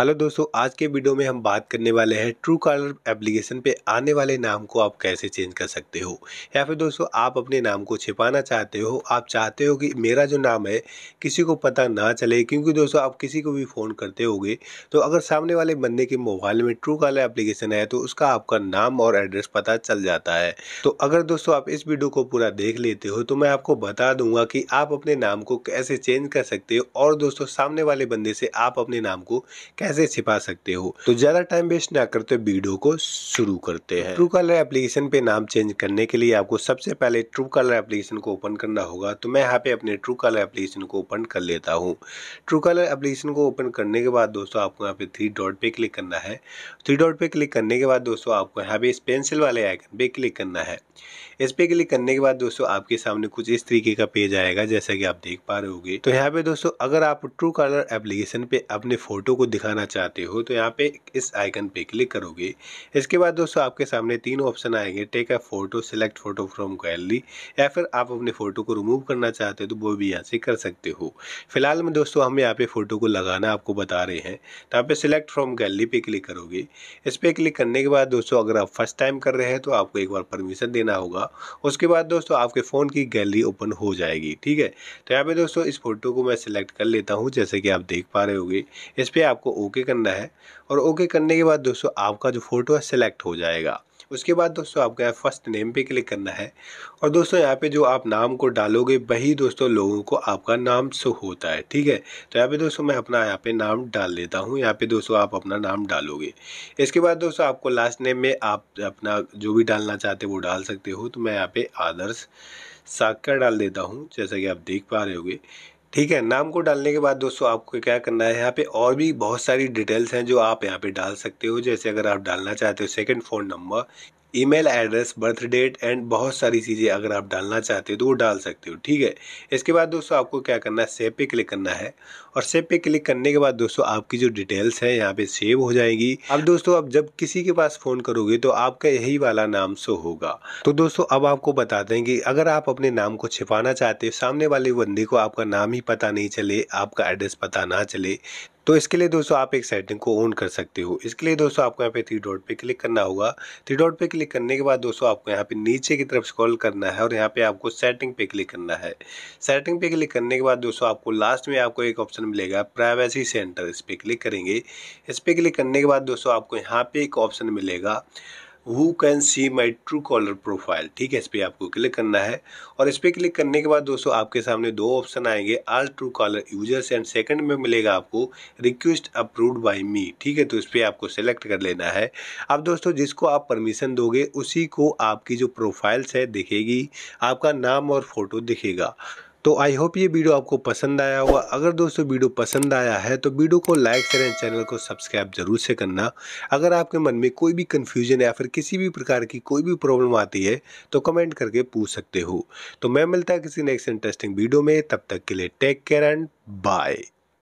hello दोस्तों आज के वीडियो में हम बात करने वाले हैं ट्रू कॉलर एप्लीकेशन पे आने वाले नाम को आप कैसे चेंज कर सकते हो या फिर दोस्तों आप अपने नाम को छिपाना चाहते हो आप चाहते हो कि मेरा जो नाम है किसी को पता ना चले क्योंकि दोस्तों आप किसी को भी फ़ोन करते होगे तो अगर सामने वाले बंदे के मोबाइल में ट्रू कॉलर एप्लीकेशन है तो उसका आपका नाम और एड्रेस पता चल जाता है तो अगर दोस्तों आप इस वीडियो को पूरा देख लेते हो तो मैं आपको बता दूंगा कि आप अपने नाम को कैसे चेंज कर सकते हो और दोस्तों सामने वाले बंदे से आप अपने नाम को कैसे छिपा सकते हो तो ज्यादा टाइम वेस्ट ना करते वीडियो को शुरू करते हैं ट्रू कलर एप्लीकेशन पे नाम चेंज करने के लिए आपको सबसे पहले ट्रू कलर एप्लीकेशन को ओपन करना होगा तो मैं यहाँ पे अपने ट्रू कलर एप्लीकेशन को ओपन कर लेता हूँ ट्रू कलर एप्लीकेशन को ओपन करने के बाद दोस्तों आपको यहाँ पे थ्री डॉट पे क्लिक करना है थ्री डॉट पे क्लिक करने के बाद दोस्तों आपको यहाँ पे इस पेंसिल वाले आइकन पे क्लिक करना है इस पे क्लिक करने के बाद दोस्तों आपके सामने कुछ इस तरीके का पेज आएगा जैसा कि आप देख पा रहे होगे तो यहाँ पे दोस्तों अगर आप ट्रू कलर एप्लीकेशन पे अपने फोटो को दिखा दिखाना चाहते हो तो यहाँ पे इस आइकन पे क्लिक करोगे इसके बाद दोस्तों आपके सामने तीन ऑप्शन आएंगे take a photo select photo from gallery या फिर आप अपने फ़ोटो को रिमूव करना चाहते हो तो वो भी यहाँ से कर सकते हो फिलहाल में दोस्तों हम यहाँ पे फ़ोटो को लगाना आपको बता रहे हैं तो आप सिलेक्ट फ्रॉम गैलरी पे क्लिक करोगे इस पर क्लिक करने के बाद दोस्तों अगर आप फर्स्ट टाइम कर रहे हैं तो आपको एक बार परमिशन देना होगा उसके बाद दोस्तों आपके फ़ोन की गैलरी ओपन हो जाएगी ठीक है तो यहाँ पे दोस्तों इस फोटो को मैं सिलेक्ट कर लेता हूँ जैसे कि आप देख पा रहे होगे इस पर आपको ओके करना है और ओके करने के बाद दोस्तों आपका जो फ़ोटो है सिलेक्ट हो जाएगा उसके बाद दोस्तों आपको यहाँ फर्स्ट नेम पे क्लिक करना है और दोस्तों यहाँ पे जो आप नाम को डालोगे वही दोस्तों लोगों को आपका नाम शो होता है ठीक है तो यहाँ पे दोस्तों मैं अपना यहाँ पे नाम डाल देता हूँ यहाँ पे दोस्तों आप अपना नाम डालोगे इसके बाद दोस्तों आपको लास्ट नेम में आप अपना जो भी डालना चाहते हो वो डाल सकते हो तो मैं यहाँ पे आदर्श साक्षर डाल देता हूँ जैसा कि आप देख पा रहे होगे ठीक है नाम को डालने के बाद दोस्तों आपको क्या करना है यहाँ पे और भी बहुत सारी डिटेल्स हैं जो आप यहाँ पे डाल सकते हो जैसे अगर आप डालना चाहते हो second phone number email address birth date and बहुत सारी चीज़ें अगर आप डालना चाहते हो तो वो डाल सकते हो ठीक है इसके बाद दोस्तों आपको क्या करना है सेव पे क्लिक करना है और सेव पे क्लिक करने के बाद दोस्तों आपकी जो डिटेल्स हैं यहाँ पे सेव हो जाएगी अब दोस्तों अब जब किसी के पास फ़ोन करोगे तो आपका यही वाला नाम सो होगा तो दोस्तों अब आपको बता दें कि अगर आप अपने नाम को छिपाना चाहते हो सामने वाले बंदे को आपका नाम ही पता नहीं चले आपका एड्रेस पता ना चले तो इसके लिए दोस्तों आप एक सेटिंग को ऑन कर सकते हो इसके लिए दोस्तों आपको यहाँ पे थ्री डॉट पे क्लिक करना होगा थ्री डॉट पे क्लिक करने के बाद दोस्तों आपको यहाँ पे नीचे की तरफ स्क्रॉल करना है और यहाँ पे आपको सेटिंग पे क्लिक करना है सेटिंग पे क्लिक करने के बाद दोस्तों आपको लास्ट में आपको एक ऑप्शन मिलेगा प्राइवेसी सेंटर इस पर क्लिक करेंगे इस पर क्लिक करने के बाद दोस्तों आपको यहाँ पे एक ऑप्शन मिलेगा who can see my Truecaller profile ठीक है इस पर आपको क्लिक करना है और इस पर क्लिक करने के बाद दोस्तों आपके सामने दो ऑप्शन आएंगे all Truecaller users and second में मिलेगा आपको रिक्वेस्ट अप्रूव्ड बाई मी ठीक है तो इस पर आपको सेलेक्ट कर लेना है अब दोस्तों जिसको आप परमिशन दोगे उसी को आपकी जो प्रोफाइल्स है दिखेगी आपका नाम और फोटो दिखेगा तो आई होप ये वीडियो आपको पसंद आया होगा अगर दोस्तों वीडियो पसंद आया है तो वीडियो को लाइक करें चैनल को सब्सक्राइब जरूर से करना अगर आपके मन में कोई भी कन्फ्यूजन या फिर किसी भी प्रकार की कोई भी प्रॉब्लम आती है तो कमेंट करके पूछ सकते हो तो मैं मिलता है किसी नेक्स्ट इंटरेस्टिंग वीडियो में तब तक के लिए टेक केयर एंड बाय